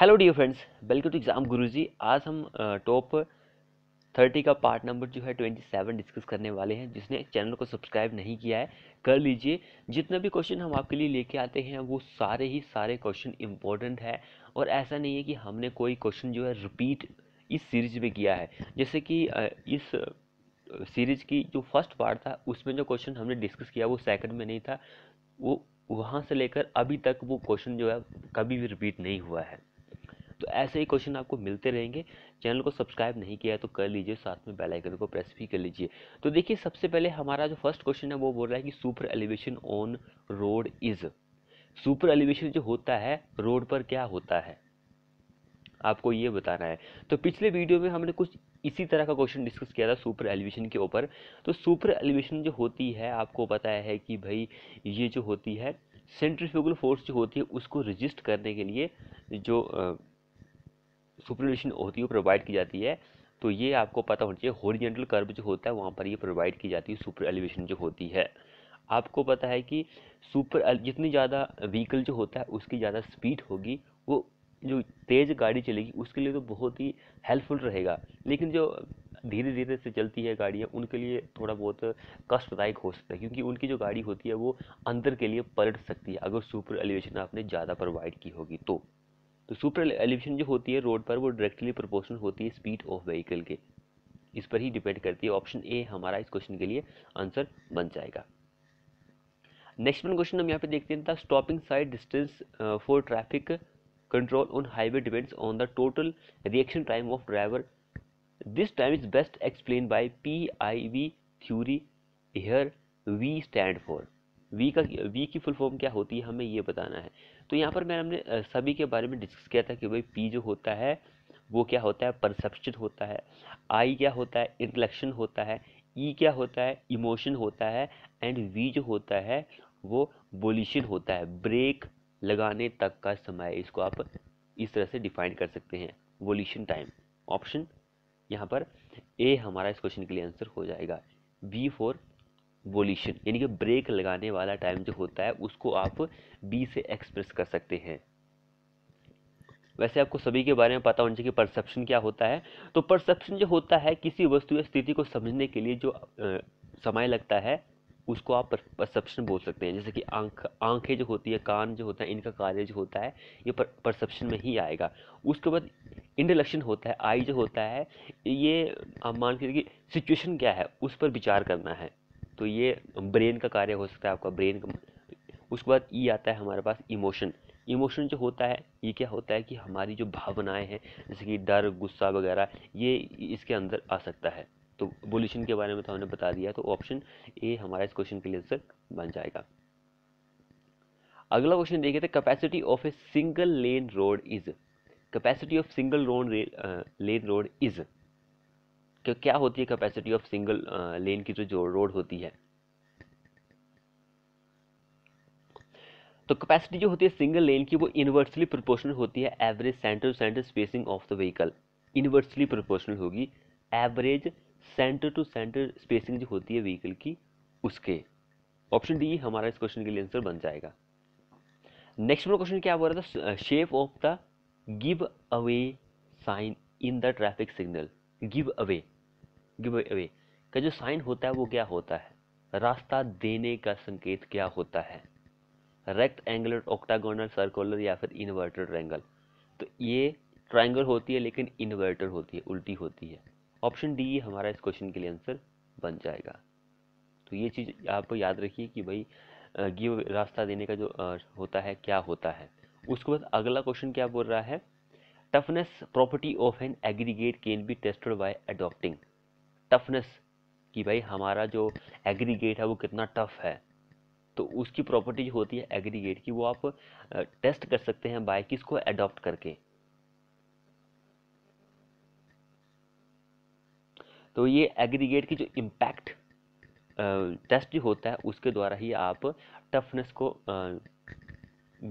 hello dear friends welcome to exam Guruji आज हम top thirty का पार्ट नंबर जो है ट्वेंटी सेवन डिस्कस करने वाले हैं जिसने चैनल को सब्सक्राइब नहीं किया है कर लीजिए जितना भी क्वेश्चन हम आपके लिए लेके आते हैं वो सारे ही सारे क्वेश्चन इंपॉर्टेंट है और ऐसा नहीं है कि हमने कोई क्वेश्चन जो है रिपीट इस सीरीज में किया है जैसे कि इस सीरीज की जो फर्स्ट पार्ट था उसमें जो क्वेश्चन हमने डिस्कस किया वो सेकंड में नहीं था वो वहाँ से लेकर अभी तक वो क्वेश्चन जो है कभी भी रिपीट नहीं हुआ है तो ऐसे ही क्वेश्चन आपको मिलते रहेंगे चैनल को सब्सक्राइब नहीं किया तो कर लीजिए साथ में बेल आइकन को प्रेस भी कर लीजिए तो देखिए सबसे पहले हमारा जो फर्स्ट क्वेश्चन है वो बोल रहा है कि super elevation on road is super elevation जो होता है रोड पर क्या होता है आपको ये बताना है तो पिछले वीडियो में हमने कुछ इसी तरह का क्वेश्चन डिस्कस किया था सुपर एलिवेशन के ऊपर तो सुपर एलिवेशन जो होती है आपको पता है कि भाई ये जो होती है सेंट्रीफ्यूगल फोर्स जो होती है उसको रजिस्ट करने के लिए जो सुपरल्यूशन होती है प्रोवाइड की जाती है तो ये आपको पता होना चाहिए होरिजेंटल कर्व जो होता है वहाँ पर ये प्रोवाइड की जाती है सुपर एलिवेशन जो होती है आपको पता है कि सुपर जितनी ज़्यादा व्हीकल जो होता है उसकी ज़्यादा स्पीड होगी वो जो तेज़ गाड़ी चलेगी उसके लिए तो बहुत ही हेल्पफुल रहेगा लेकिन जो धीरे धीरे से चलती है गाड़ियाँ उनके लिए थोड़ा बहुत कष्टदायक हो सकता है क्योंकि उनकी जो गाड़ी होती है वो अंदर के लिए पलट सकती है अगर सुपर एलिवेशन आपने ज़्यादा प्रोवाइड की होगी तो तो सुपर एलिवेशन जो होती है रोड पर वो डायरेक्टली प्रोपोर्शनल होती है स्पीड ऑफ व्हीकल के इस पर ही डिपेंड करती है ऑप्शन ए हमारा इस क्वेश्चन के लिए आंसर बन जाएगा नेक्स्ट वन क्वेश्चन हम यहाँ पे देखते हैं था stopping side distance for traffic control on highway depends on the total reaction time of driver this time is best explain by P I V theory here V stand for V का V की full form क्या होती है हमें ये बताना है तो यहाँ पर मैं हमने सभी के बारे में डिस्कस किया था कि भाई पी जो होता है वो क्या होता है परसेप्शन होता है आई क्या होता है इंटलेक्शन होता है ई e क्या होता है इमोशन होता है एंड वी जो होता है वो बोलिशन होता है ब्रेक लगाने तक का समय इसको आप इस तरह से डिफाइन कर सकते हैं वोल्यूशन टाइम ऑप्शन यहाँ पर ए हमारा इस क्वेश्चन के लिए आंसर हो जाएगा वी फॉर वोल्यूशन यानी कि ब्रेक लगाने वाला टाइम जो होता है उसको आप बी से एक्सप्रेस कर सकते हैं वैसे आपको सभी के बारे में पता होना चाहिए कि परसेप्शन क्या होता है तो परसेप्शन जो होता है किसी वस्तु या स्थिति को समझने के लिए जो समय लगता है उसको आप परसेप्शन बोल सकते हैं जैसे कि आंख आंखें जो होती है कान जो होता है इनका कार्य जो होता है ये परसेप्शन में ही आएगा उसके बाद इंटलेक्शन होता है आई जो होता है ये आप मान के सिचुएशन क्या है उस पर विचार करना है तो ये ब्रेन का कार्य हो सकता है आपका ब्रेन का उसके बाद ई आता है हमारे पास इमोशन इमोशन जो होता है ये क्या होता है कि हमारी जो भावनाएं हैं जैसे कि डर गुस्सा वगैरह ये इसके अंदर आ सकता है तो बोल्यूशन के बारे में तो हमने बता दिया तो ऑप्शन ए हमारा इस क्वेश्चन के लिए आंसर बन जाएगा अगला क्वेश्चन देखिए the capacity of a single lane road is capacity of single road lane road is कि तो क्या होती है कैपेसिटी ऑफ सिंगल लेन की जो, जो रोड होती है तो कैपेसिटी जो होती है सिंगल लेन की वो इन्वर्सली प्रोपोर्शनल होती है average centre to centre spacing of the vehicle inversely proportional होगी average centre to centre spacing जो होती है व्हीकल की उसके ऑप्शन डी हमारा इस क्वेश्चन के लिए आंसर बन जाएगा नेक्स्ट वाला क्वेश्चन क्या बोल रहा था shape of the give away sign in the traffic signal give away give away का जो साइन होता है वो क्या होता है रास्ता देने का संकेत क्या होता है रेक्ट एंगुलर ऑक्टागोनल सर्कुलर या फिर इन्वर्टर ट्रैंगल तो ये ट्राइंगल होती है लेकिन इन्वर्टर होती है उल्टी होती है ऑप्शन डी हमारा इस क्वेश्चन के लिए आंसर बन जाएगा तो ये चीज़ आप याद रखिए कि भाई गिव रास्ता देने का जो होता है क्या होता है उसके बाद अगला क्वेश्चन क्या बोल रहा है toughness property of an aggregate can be tested by adopting toughness कि भाई हमारा जो एग्रीगेट है वो कितना टफ है तो उसकी प्रॉपर्टी होती है एग्रीगेट की वो आप टेस्ट कर सकते हैं बाय किस को एडॉप्ट करके तो ये एग्रीगेट की जो इम्पैक्ट टेस्ट जो होता है उसके द्वारा ही आप टफनेस को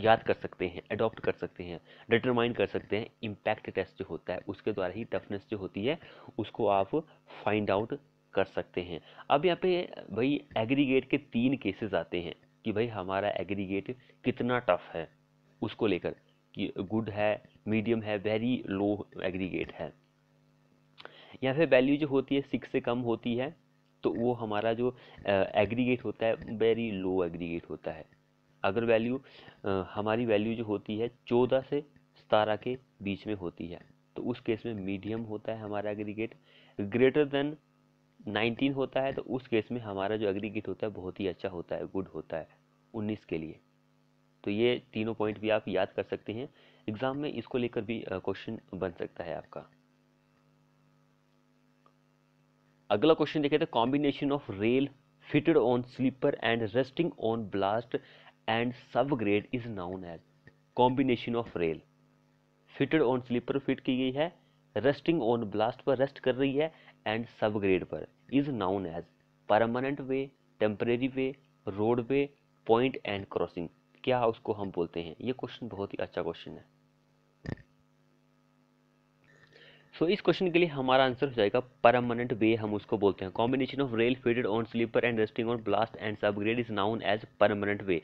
ज्ञात कर सकते हैं अडॉप्ट कर सकते हैं डिटरमाइन कर सकते हैं इम्पैक्ट टेस्ट जो होता है उसके द्वारा ही टफनेस जो होती है उसको आप फाइंड आउट कर सकते हैं अब यहाँ पे भाई एग्रीगेट के तीन केसेस आते हैं कि भाई हमारा एग्रीगेट कितना टफ है उसको लेकर कि गुड है मीडियम है वेरी लो एग्रीगेट है यहाँ पे वैल्यू जो होती है सिक्स से कम होती है तो वो हमारा जो एग्रीगेट होता है वेरी लो एग्रीगेट होता है अगर वैल्यू हमारी वैल्यू जो होती है चौदह से सतारह के बीच में होती है तो उस केस में मीडियम होता है हमारा एग्रीगेट ग्रेटर देन नाइनटीन होता है तो उस केस में हमारा जो एग्रीगेट होता है बहुत ही अच्छा होता है गुड होता है उन्नीस के लिए तो ये तीनों पॉइंट भी आप याद कर सकते हैं एग्ज़ाम में इसको लेकर भी क्वेश्चन बन सकता है आपका अगला क्वेश्चन देखे the combination of rail fitted on sleeper and resting on ballast and subgrade is known as combination of rail fitted on sleeper fit की गई है रेस्टिंग ऑन ब्लास्ट पर रेस्ट कर रही है एंड सब ग्रेड पर is known as permanent way temporary way roadway point and crossing क्या उसको हम बोलते हैं ये क्वेश्चन बहुत ही अच्छा क्वेश्चन है सो इस क्वेश्चन के लिए हमारा आंसर हो जाएगा परमानेंट वे हम उसको बोलते हैं combination of rail fitted on sleeper and resting on ballast and subgrade is known as permanent way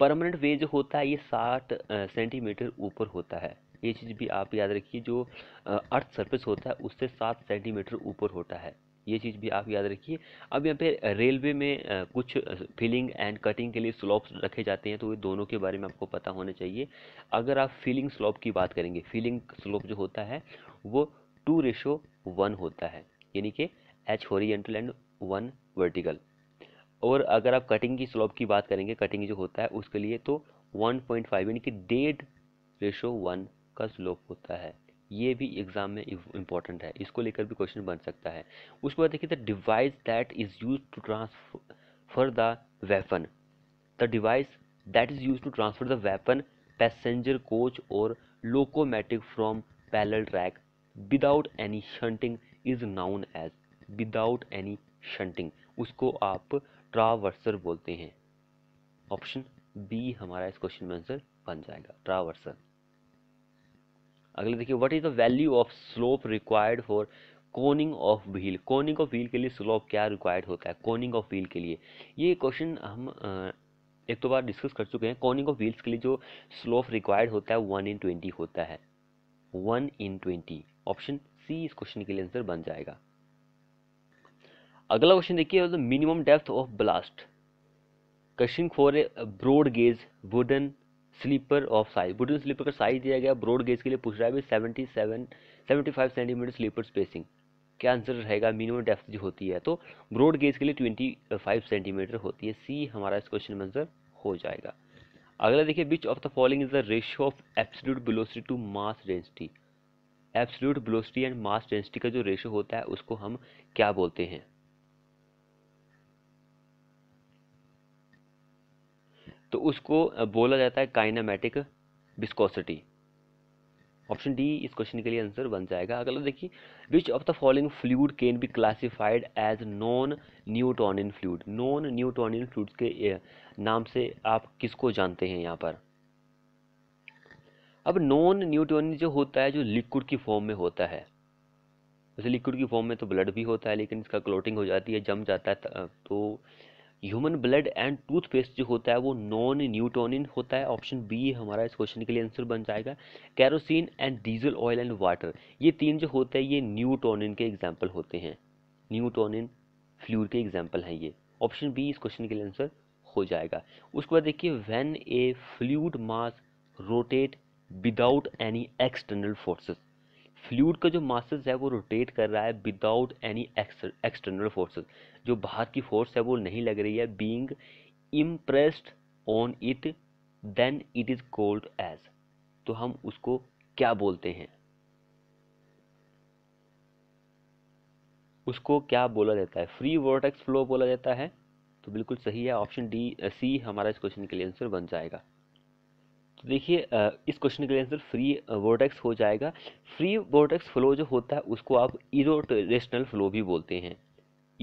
permanent way जो होता है ये साठ सेंटीमीटर ऊपर होता है ये चीज़ भी आप याद रखिए जो अर्थ सर्फेस होता है उससे सात सेंटीमीटर ऊपर होता है ये चीज़ भी आप याद रखिए अब यहाँ पे रेलवे में कुछ फिलिंग एंड कटिंग के लिए स्लॉप्स रखे जाते हैं तो ये दोनों के बारे में आपको पता होना चाहिए अगर आप फीलिंग स्लॉप की बात करेंगे फीलिंग स्लॉप जो होता है वो टू रेशो वन होता है यानी कि H horizontal and one vertical और अगर आप कटिंग की स्लोप की बात करेंगे कटिंग जो होता है उसके लिए तो वन पॉइंट फाइव यानी कि डेढ़ रेशो वन का स्लोप होता है ये भी एग्जाम में इम्पॉर्टेंट है इसको लेकर भी क्वेश्चन बन सकता है उसके बाद देखिए the device that is use to transfer the weapon the device that is use to transfer the weapon passenger coach और locomotive from parallel track without any shunting is known as without any shunting उसको आप ट्रावर्सर बोलते हैं option B हमारा इस question में answer बन जाएगा ट्रावर्सर अगले देखिए what is the value of slope required for coning of wheel coning of wheel के लिए स्लोप क्या रिक्वायर्ड होता है कोनिंग ऑफ व्हील के लिए ये क्वेश्चन हम एक तो बार डिस्कस कर चुके हैं कोनिंग ऑफ व्हील्स के लिए जो स्लोप रिक्वायर्ड होता है वन इन ट्वेंटी होता है one in twenty option C इस क्वेश्चन के लिए आंसर बन जाएगा अगला क्वेश्चन देखिए the minimum depth of ballast cushion for a broad gauge wooden sleeper of size wooden sleeper का साइज दिया गया ब्रॉड गेज के लिए पूछ रहा है seventy seven seventy five centimetre sleeper spacing क्या आंसर रहेगा मिनिमम डेप्थ जो होती है तो ब्रॉड गेज के लिए ट्वेंटी फाइव सेंटीमीटर होती है सी हमारा इस क्वेश्चन में आंसर हो जाएगा अगला देखिए which of the following is the ratio of absolute velocity to mass density absolute velocity and mass density का जो रेशियो होता है उसको हम क्या बोलते हैं तो उसको बोला जाता है काइनामेटिक विस्कोसिटी ऑप्शन डी इस क्वेश्चन के लिए आंसर बन जाएगा अगला देखिए which of the following fluid can be classified as non Newtonian fluid non Newtonian fluid के नाम से आप किसको जानते हैं यहाँ पर अब नॉन न्यूटोनियन जो होता है जो लिक्विड की फॉर्म में होता है वैसे लिक्विड की फॉर्म में तो ब्लड भी होता है लेकिन इसका क्लोटिंग हो जाती है जम जाता है तो ह्यूमन ब्लड एंड टूथपेस्ट जो होता है वो नॉन न्यूटोनियन होता है ऑप्शन बी हमारा इस क्वेश्चन के लिए आंसर बन जाएगा kerosene and diesel oil and water ये तीन जो होते हैं ये न्यूटोनियन के एग्जाम्पल होते हैं न्यूटोनियन फ्लूड के एग्जाम्पल हैं ये ऑप्शन बी इस क्वेश्चन के लिए आंसर हो जाएगा उसके बाद देखिए when a fluid mass rotate without any external forces fluid का जो मासेस है वो रोटेट कर रहा है विदाउट एनी एक्सटर्नल फोर्सेस जो बाहर की फोर्स है वो नहीं लग रही है being impressed on it then it is called as तो हम उसको क्या बोलते हैं उसको क्या बोला जाता है फ्री वोर्टेक्स फ्लो बोला जाता है तो बिल्कुल सही है ऑप्शन डी सी हमारा इस क्वेश्चन के लिए आंसर बन जाएगा तो देखिए इस क्वेश्चन के लिए आंसर फ्री वोटेक्स हो जाएगा फ्री वोटेक्स फ्लो जो होता है उसको आप इरोटेशनल फ्लो भी बोलते हैं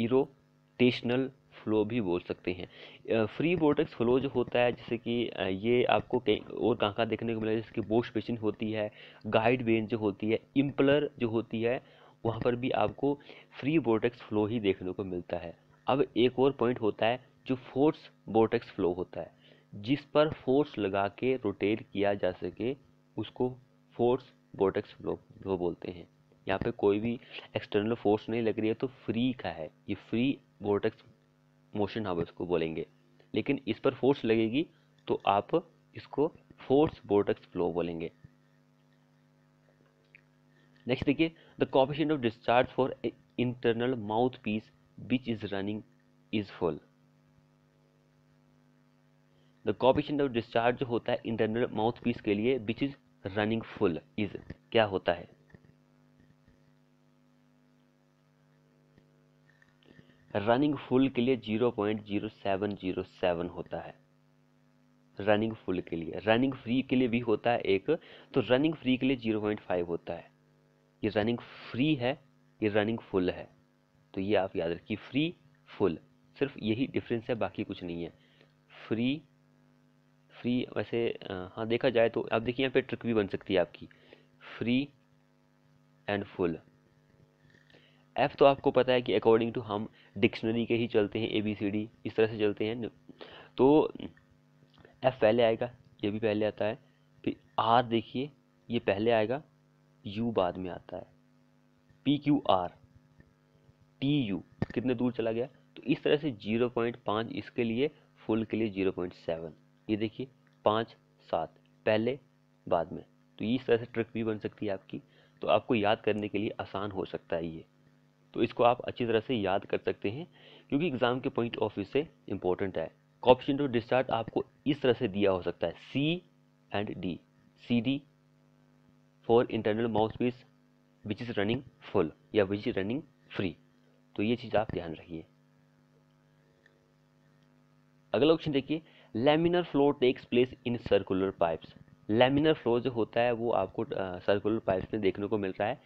इरोटेशनल फ्लो भी बोल सकते हैं फ्री वोटेक्स फ्लो जो होता है जैसे कि ये आपको कहीं और कहाँ कहाँ देखने को मिला जैसे कि बोश पेशन होती है गाइड बेन जो होती है इम्पलर जो होती है वहाँ पर भी आपको फ्री वोटेक्स फ्लो ही देखने को मिलता है अब एक और पॉइंट होता है जो फोर्स वोटेक्स फ्लो होता है जिस पर फोर्स लगा के रोटेट किया जा सके उसको फोर्स वोटेक्स फ्लो बोलते हैं यहाँ पे कोई भी एक्सटर्नल फोर्स नहीं लग रही है तो फ्री का है ये फ्री वोटेक्स मोशन हम इसको बोलेंगे लेकिन इस पर फोर्स लगेगी तो आप इसको फोर्स वोटेक्स फ्लो बोलेंगे नेक्स्ट देखिए the coefficient of discharge for internal mouth piece which is running is full the coefficient of discharge होता है इंटरनल माउथ पीस के लिए which is running full is क्या होता है रनिंग फुल के लिए zero point zero seven zero seven होता है रनिंग फुल के लिए रनिंग फ्री के लिए भी होता है एक तो रनिंग फ्री के लिए जीरो पॉइंट फाइव होता है ये रनिंग फ्री है ये रनिंग फुल है तो ये आप याद रखिए फ्री फुल सिर्फ यही डिफरेंस है बाकी कुछ नहीं है फ्री फ्री वैसे हाँ देखा जाए तो आप देखिए यहाँ पे ट्रिक भी बन सकती है आपकी फ्री एंड फुल एफ़ तो आपको पता है कि अकॉर्डिंग टू हम डिक्शनरी के ही चलते हैं ए बी सी डी इस तरह से चलते हैं तो एफ़ पहले आएगा ये भी पहले आता है फिर आर देखिए ये पहले आएगा यू बाद में आता है P Q R T U कितने दूर चला गया तो इस तरह से जीरो पॉइंट पाँच इसके लिए फुल के लिए जीरो पॉइंट सेवन ये देखिए पाँच सात पहले बाद में तो इस तरह से ट्रिक भी बन सकती है आपकी तो आपको याद करने के लिए आसान हो सकता है ये तो इसको आप अच्छी तरह से याद कर सकते हैं क्योंकि एग्ज़ाम के पॉइंट ऑफ व्यू से इम्पोर्टेंट है ऑप्शन टू डिस्चार्ज आपको इस तरह से दिया हो सकता है C and D C D for internal mouth piece which is running full या विच इज़ रनिंग फ्री तो ये चीज़ आप ध्यान रखिए अगला ऑप्शन देखिए laminar flow takes place in circular pipes laminar flow जो होता है वो आपको सर्कुलर पाइप्स में देखने को मिलता है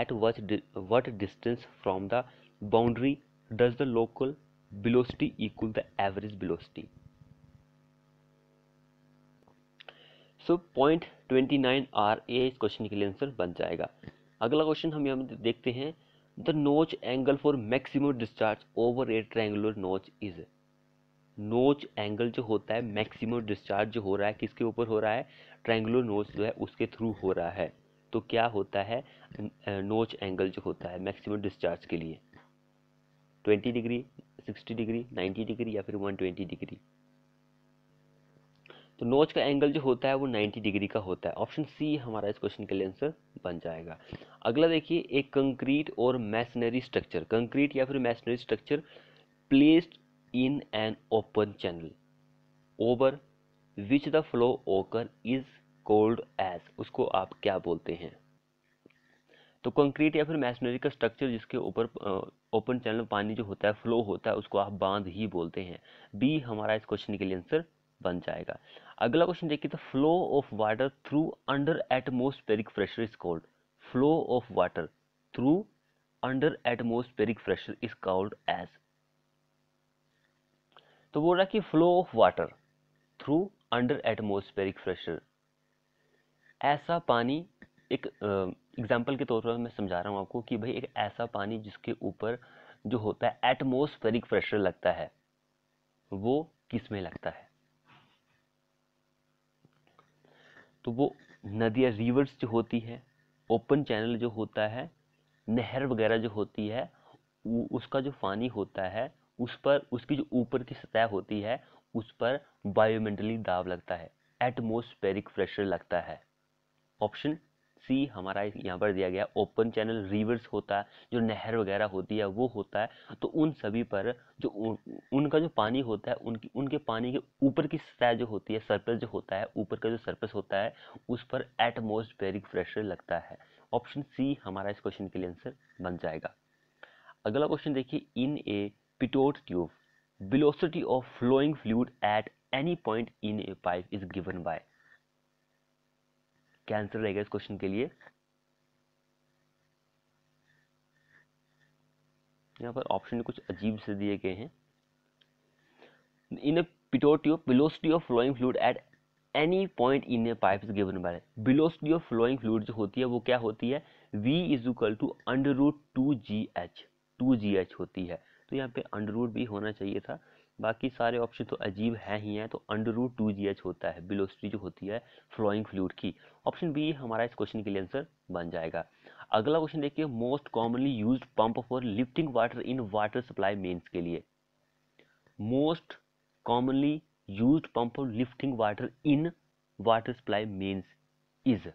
at what what distance from the boundary does the local velocity equal the average velocity so point twenty nine R A इस क्वेश्चन के लिए आंसर बन जाएगा अगला क्वेश्चन हम यहाँ देखते हैं the notch angle for maximum discharge over a triangular notch is notch angle जो होता है मैक्सिमम डिस्चार्ज जो हो रहा है किसके ऊपर हो रहा है ट्रैंगुलर नोच जो है उसके थ्रू हो रहा है तो क्या होता है अं, नोच एंगल जो होता है मैक्सिमम डिस्चार्ज के लिए 20 डिग्री 60 डिग्री 90 डिग्री या फिर 120 डिग्री तो नोच का एंगल जो होता है वो 90 डिग्री का होता है ऑप्शन सी हमारा इस क्वेश्चन के लिए आंसर बन जाएगा अगला देखिए एक कंक्रीट और मैसनरी स्ट्रक्चर कंक्रीट या फिर masonry structure placed in an open channel over which the flow occur is called as उसको आप क्या बोलते हैं तो कंक्रीट या फिर मैशनरी का स्ट्रक्चर जिसके ऊपर ओपन चैनल में पानी जो होता है फ्लो होता है उसको आप बांध ही बोलते हैं बी हमारा इस क्वेश्चन के लिए आंसर बन जाएगा अगला क्वेश्चन देखिए तो flow of water through under atmospheric pressure is called flow of water through under atmospheric pressure is called as तो बोल रहा है कि flow of water through under atmospheric pressure ऐसा पानी एक एग्जाम्पल के तौर पर मैं समझा रहा हूँ आपको कि भाई एक ऐसा पानी जिसके ऊपर जो होता है एटमोस्फेरिक प्रेशर लगता है वो किस में लगता है तो वो नदियाँ रिवर्स जो होती है ओपन चैनल जो होता है नहर वगैरह जो होती है उसका जो पानी होता है उस पर उसकी जो ऊपर की सतह होती है उस पर बायोमेंटली दाब लगता है एटमोस्फेरिक प्रेशर लगता है ऑप्शन सी हमारा यहाँ पर दिया गया ओपन चैनल रिवर्स होता है जो नहर वगैरह होती है वो होता है तो उन सभी पर जो उनका जो पानी होता है उनकी उनके पानी के ऊपर की सतह जो होती है सरफेस जो होता है ऊपर का जो सरफेस होता है उस पर एटमोस्फेरिक प्रेशर लगता है ऑप्शन सी हमारा इस क्वेश्चन के लिए आंसर बन जाएगा अगला क्वेश्चन देखिए in a pitot tube, velocity of flowing fluid at any point in a pipe is given by क्या आंसर रहेगा इस क्वेश्चन के लिए यहाँ पर ऑप्शन कुछ अजीब से दिए गए हैं in a pitot tube velocity of flowing fluid at any point in a pipe is given by velocity of flowing fluid जो होती है वो क्या होती है V is equal to under root two G H two G H होती है तो यहाँ पे अंडर रूट भी होना चाहिए था बाकी सारे ऑप्शन तो अजीब है ही हैं तो under root two G H होता है बिलोस्ट्री जो होती है फ्लोइंग फ्लूड की ऑप्शन बी हमारा इस क्वेश्चन के लिए आंसर बन जाएगा अगला क्वेश्चन देखिए most commonly use pump for lifting water in water supply mains के लिए most commonly use pump for lifting water in water supply mains is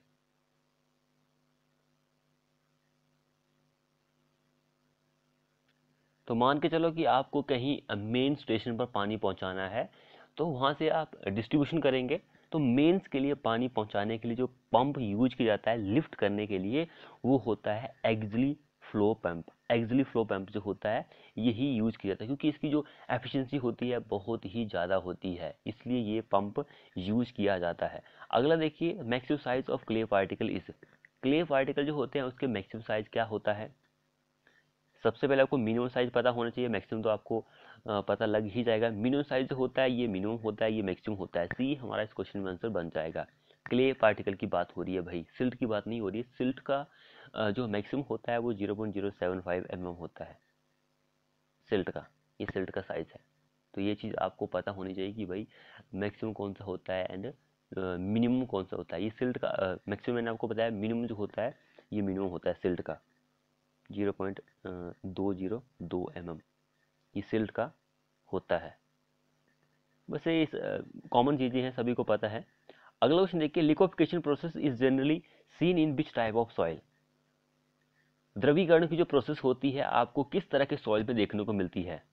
तो मान के चलो कि आपको कहीं मेन स्टेशन पर पानी पहुंचाना है तो वहाँ से आप डिस्ट्रीब्यूशन करेंगे तो मेंस के लिए पानी पहुंचाने के लिए जो पंप यूज किया जाता है लिफ्ट करने के लिए वो होता है axial flow pump axial flow pump जो होता है यही यूज किया जाता है क्योंकि इसकी जो एफिशिएंसी होती है बहुत ही ज़्यादा होती है इसलिए ये पंप यूज किया जाता है अगला देखिए maximum size of clay particle इस क्ले पार्टिकल जो होते हैं उसके मैक्सिम साइज क्या होता है सबसे पहले आपको मिनिमम साइज़ पता होना चाहिए मैक्सिमम तो आपको पता लग ही जाएगा मिनिमम साइज़ होता है ये मिनिमम होता है ये मैक्सिमम होता है सी हमारा इस क्वेश्चन में आंसर बन जाएगा क्ले पार्टिकल की बात हो रही है भाई सिल्ट की बात नहीं हो रही है सिल्ट का जो मैक्सिमम होता है वो zero point zero seven five M M होता है सिल्ट का ये सिल्ट का साइज़ है तो ये चीज़ आपको पता होनी चाहिए कि भाई मैक्सिमम कौन सा होता है एंड मिनिमम कौन सा होता है ये सिल्ट का मैक्सिमम मैंने आपको बताया मिनिमम जो होता है ये मिनिमम होता है सिल्ट का जीरो पॉइंट दो जीरो दो एम एम ये सिल्ट का होता है बस ये कॉमन चीज़ें हैं सभी को पता है अगला क्वेश्चन देखिए liquefaction process is generally seen in which type of soil द्रवीकरण की जो प्रोसेस होती है आपको किस तरह के सॉइल में देखने को मिलती है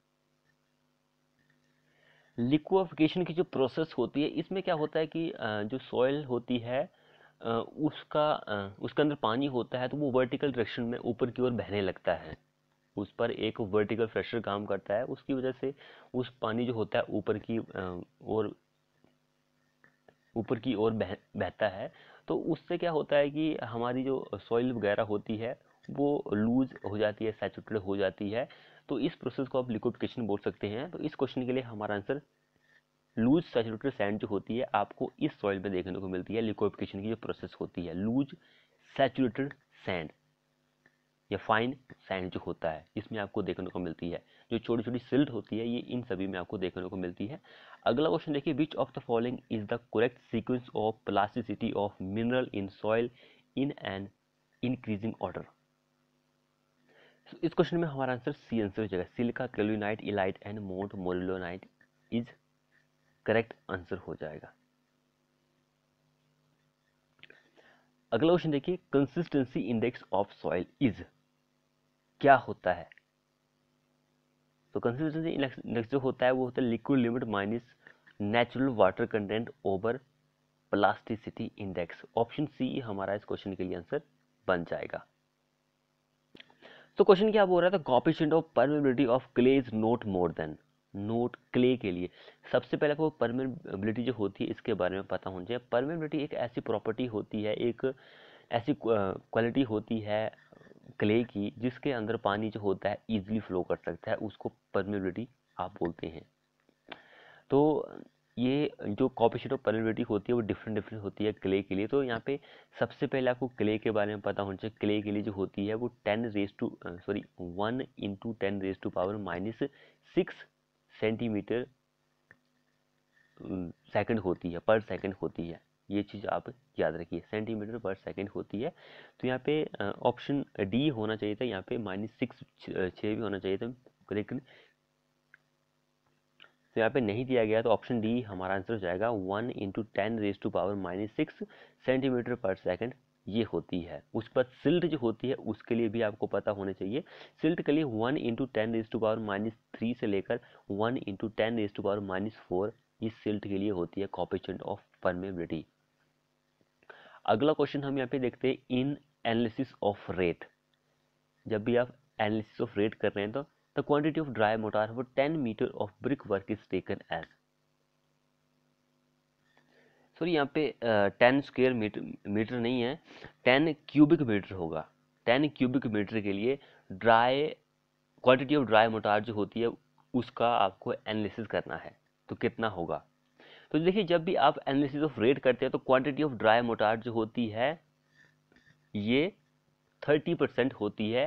लिक्विफिकेशन की जो प्रोसेस होती है इसमें क्या होता है कि जो सॉइल होती है उसका उसके अंदर पानी होता है तो वो वर्टिकल डायरेक्शन में ऊपर की ओर बहने लगता है उस पर एक वर्टिकल प्रेशर काम करता है उसकी वजह से उस पानी जो होता है ऊपर की ओर ऊपर की ओर बह बहता है तो उससे क्या होता है कि हमारी जो सॉइल वगैरह होती है वो लूज हो जाती है सैचुरेटेड हो जाती है तो इस प्रोसेस को आप लिक्विफिकेशन बोल सकते हैं तो इस क्वेश्चन के लिए हमारा आंसर लूज सैचुरेटेड सैंड जो होती है आपको इस सॉइल में देखने को मिलती है लिक्विफिकेशन की जो प्रोसेस होती है लूज सेचुरेटेड सैंड या फाइन सैंड जो होता है इसमें आपको देखने को मिलती है जो छोटी छोटी सिल्ट होती है ये इन सभी में आपको देखने को मिलती है अगला क्वेश्चन देखिए which of the following is the correct sequence of plasticity of mineral in soil in an increasing order इस क्वेश्चन में हमारा आंसर सी आंसर हो जाएगा सिल्का क्लोलिनाइट इलाइट एंड मोट मोरिलोनाइट इज करेक्ट आंसर हो जाएगा अगला क्वेश्चन देखिए consistency index of soil is क्या होता है तो कंसिस्टेंसी इंडेक्स जो होता है वो होता है liquid limit minus natural water content over plasticity index option C हमारा इस क्वेश्चन के लिए आंसर बन जाएगा तो क्वेश्चन क्या बोल रहा था coefficient of permeability of clay is not more than not clay के लिए सबसे पहले आपको परमेबिलिटी जो होती है इसके बारे में पता होना चाहिए परमेबिलिटी एक ऐसी प्रॉपर्टी होती है एक ऐसी क्वालिटी होती है क्ले की जिसके अंदर पानी जो होता है ईजिली फ्लो कर सकता है उसको परमेबिलिटी आप बोलते हैं तो ये जो कॉपीशीट ऑफ परमेबिलिटी होती है वो डिफरेंट डिफरेंट होती है क्ले के लिए तो यहाँ पे सबसे पहले आपको क्ले के बारे में पता होना चाहिए क्ले के लिए जो होती है वो ten raise to sorry one into ten raise to power minus six centimetre second होती है पर सेकंड होती है ये चीज़ आप याद रखिए सेंटीमीटर पर सेकंड होती है तो यहाँ पे ऑप्शन डी होना चाहिए था यहाँ पे माइनस सिक्स छः भी होना चाहिए था लेकिन तो यहाँ पे नहीं दिया गया तो ऑप्शन डी हमारा आंसर हो जाएगा one into ten raise to power minus six centimetre per second ये होती है उस पर सिल्ट जो होती है उसके लिए भी आपको पता होना चाहिए सिल्ट के लिए one into ten raise to power minus three से लेकर one into ten raise to power minus four ये सिल्ट के लिए होती है कॉपिशेंट ऑफ परमेबिलिटी अगला क्वेश्चन हम यहाँ पे देखते हैं इन एनालिसिस ऑफ रेट जब भी आप एनालिसिस ऑफ रेट कर रहे हैं तो the quantity of dry mortar वो ten metre of brick work is taken as sorry यहाँ पे टेन स्क्वेयर मीटर मीटर नहीं है टेन क्यूबिक मीटर होगा टेन क्यूबिक मीटर के लिए dry quantity of dry mortar जो होती है उसका आपको एनालिसिस करना है तो कितना होगा तो देखिए जब भी आप एनालिसिस ऑफ रेट करते हैं तो क्वांटिटी ऑफ ड्राई मोटार जो होती है ये थर्टी परसेंट होती है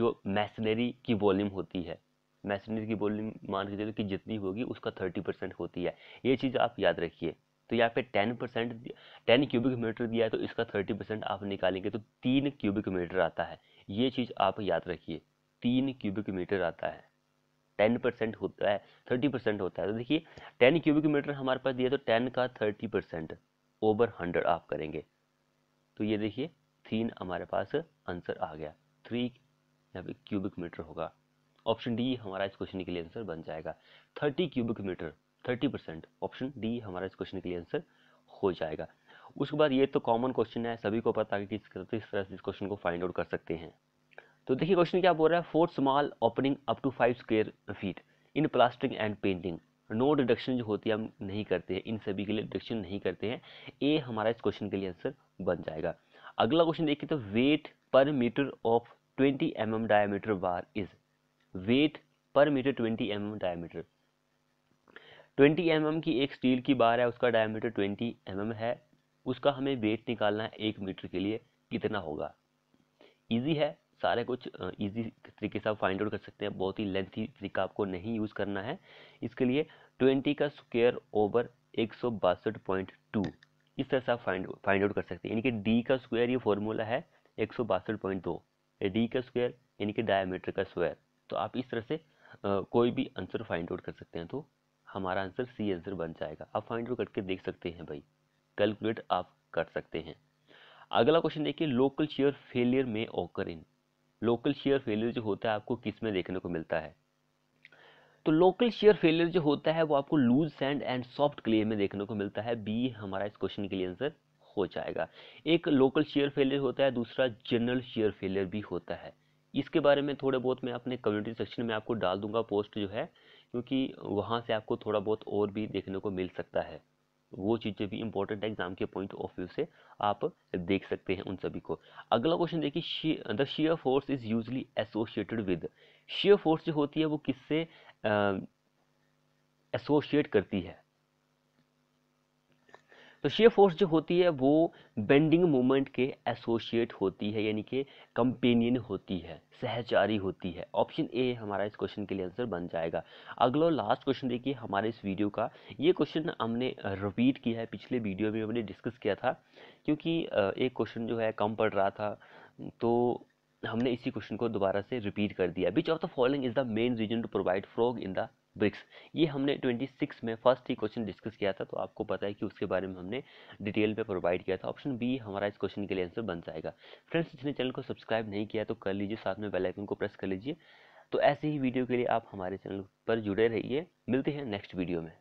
जो मैसनरी की वॉल्यूम होती है मैसनरी की वॉल्यूम मान के चलो कि जितनी होगी उसका थर्टी परसेंट होती है ये चीज़ आप याद रखिए तो यहाँ पे ten percent ten cubic metre दिया है तो इसका थर्टी परसेंट आप निकालेंगे तो तीन क्यूबिक मीटर आता है ये चीज़ आप याद रखिए तीन क्यूबिक मीटर आता है टेन परसेंट होता है थर्टी परसेंट होता है तो देखिए टेन क्यूबिक मीटर हमारे पास दिया तो टेन का थर्टी परसेंट ओवर हंड्रेड आप करेंगे तो ये देखिए तीन हमारे पास आंसर आ गया थ्री यहाँ पे क्यूबिक मीटर होगा ऑप्शन डी हमारा इस क्वेश्चन के लिए आंसर बन जाएगा thirty cubic metre thirty percent option D हमारा इस क्वेश्चन के लिए आंसर हो जाएगा उसके बाद ये तो कॉमन क्वेश्चन है सभी को पता है कि किस तरह से इस क्वेश्चन को फाइंड आउट कर सकते हैं तो देखिए क्वेश्चन क्या बोल रहा है for small opening up to five square feet in plastic and painting no deduction जो होती है हम नहीं करते हैं इन सभी के लिए डिडक्शन नहीं करते हैं ए हमारा इस क्वेश्चन के लिए आंसर बन जाएगा अगला क्वेश्चन देखिए तो weight per metre of 20 M M diameter bar is weight per metre 20 M M diameter twenty M mm की एक स्टील की बार है उसका डायमीटर ट्वेंटी एम mm है उसका हमें वेट निकालना है एक मीटर के लिए कितना होगा ईजी है सारे कुछ ईजी तरीके से आप फाइंड आउट कर सकते हैं बहुत ही लेंथी तरीका आपको नहीं यूज़ करना है इसके लिए ट्वेंटी का स्क्वेयर ओवर एक सौ बासठ पॉइंट टू इस तरह से आप फाइंड फाइंड आउट कर सकते हैं यानी कि डी का स्क्वेयर ये फॉर्मूला है एक सौ बासठ पॉइंट दो डी का स्क्वेयर यानी कि डायमीटर का स्क्वायर तो आप इस तरह से कोई भी आंसर फाइंड आउट कर सकते हैं तो हमारा आंसर सी आंसर बन जाएगा आप फाइंड आउट करके देख सकते हैं भाई कैलकुलेट आप कर सकते हैं अगला क्वेश्चन देखिए लोकल शेयर फेलियर में ओकर इन लोकल शेयर फेलियर जो होता है आपको किस में देखने को मिलता है तो लोकल शेयर फेलियर जो होता है वो आपको loose sand and soft clay में देखने को मिलता है बी हमारा इस क्वेश्चन के लिए आंसर हो जाएगा एक लोकल शेयर फेलियर होता है दूसरा जनरल शेयर फेलियर भी होता है इसके बारे में थोड़े बहुत मैं अपने कम्युनिटी सेक्शन में आपको डाल दूंगा पोस्ट जो है क्योंकि वहाँ से आपको थोड़ा बहुत और भी देखने को मिल सकता है वो चीज़ें भी इंपॉर्टेंट है एग्जाम के पॉइंट ऑफ व्यू से आप देख सकते हैं उन सभी को अगला क्वेश्चन देखिए the shear force is usually associated with shear force जो होती है वो किससे एसोशिएट करती है तो शेयर फोर्स जो होती है वो बेंडिंग मोमेंट के एसोसिएट होती है यानी कि कंपेनियन होती है सहचारी होती है ऑप्शन ए हमारा इस क्वेश्चन के लिए आंसर बन जाएगा अगला और लास्ट क्वेश्चन देखिए हमारे इस वीडियो का ये क्वेश्चन हमने रिपीट किया है पिछले वीडियो में हमने डिस्कस किया था क्योंकि एक क्वेश्चन जो है कम पड़ रहा था तो हमने इसी क्वेश्चन को दोबारा से रिपीट कर दिया which of the following is the main reason to provide frog in the bricks तो ये हमने 26 में फर्स्ट ही क्वेश्चन डिस्कस किया था तो आपको पता है कि उसके बारे में हमने डिटेल में प्रोवाइड किया था ऑप्शन बी हमारा इस क्वेश्चन के लिए आंसर बन जाएगा फ्रेंड्स जिसने चैनल को सब्सक्राइब नहीं किया तो कर लीजिए साथ में बेलाइकन को प्रेस कर लीजिए तो ऐसे ही वीडियो के लिए आप हमारे चैनल पर जुड़े रहिए मिलते हैं नेक्स्ट वीडियो में